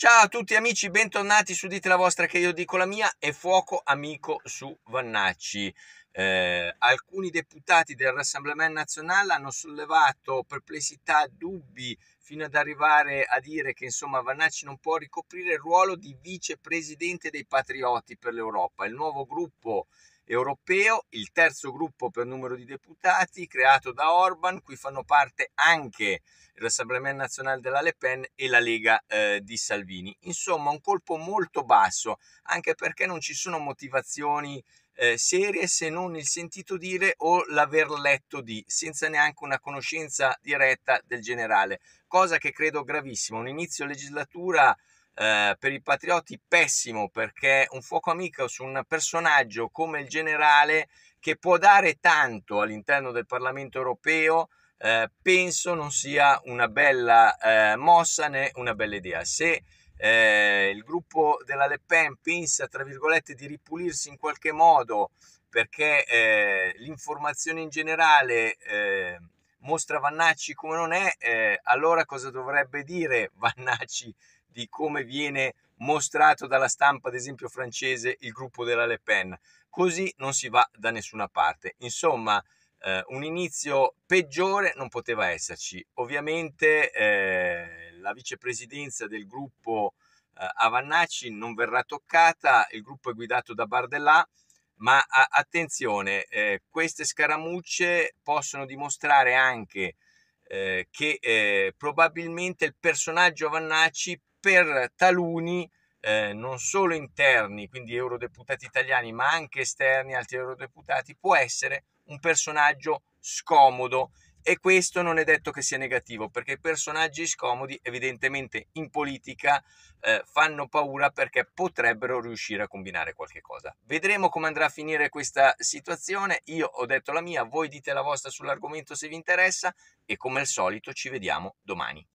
Ciao a tutti amici, bentornati su Dite la vostra che io dico la mia e fuoco amico su Vannacci. Eh, alcuni deputati del Rassemblement nazionale hanno sollevato perplessità, dubbi, fino ad arrivare a dire che insomma Vannacci non può ricoprire il ruolo di vicepresidente dei Patrioti per l'Europa. Il nuovo gruppo europeo, il terzo gruppo per numero di deputati creato da Orban, cui fanno parte anche l'Assemblea Nazionale della Le Pen e la Lega eh, di Salvini. Insomma, un colpo molto basso, anche perché non ci sono motivazioni eh, serie se non il sentito dire o l'aver letto di, senza neanche una conoscenza diretta del generale, cosa che credo gravissima. Un inizio legislatura eh, per i patrioti pessimo perché un fuoco amico su un personaggio come il generale che può dare tanto all'interno del Parlamento europeo eh, penso non sia una bella eh, mossa né una bella idea. Se eh, il gruppo della Le Pen pensa, tra virgolette, di ripulirsi in qualche modo perché eh, l'informazione in generale mostra Vannacci come non è, allora cosa dovrebbe dire Vannacci di come viene mostrato dalla stampa, ad esempio francese, il gruppo della Le Pen. Così non si va da nessuna parte. Insomma, eh, un inizio peggiore non poteva esserci. Ovviamente eh, la vicepresidenza del gruppo eh, Avannacci non verrà toccata, il gruppo è guidato da Bardellà, ma a- attenzione, eh, queste scaramucce possono dimostrare anche eh, che eh, probabilmente il personaggio Vannacci per taluni eh, non solo interni, quindi eurodeputati italiani, ma anche esterni, altri eurodeputati, può essere un personaggio scomodo e questo non è detto che sia negativo, perché i personaggi scomodi evidentemente in politica eh, fanno paura perché potrebbero riuscire a combinare qualche cosa. Vedremo come andrà a finire questa situazione, io ho detto la mia, voi dite la vostra sull'argomento se vi interessa e come al solito ci vediamo domani.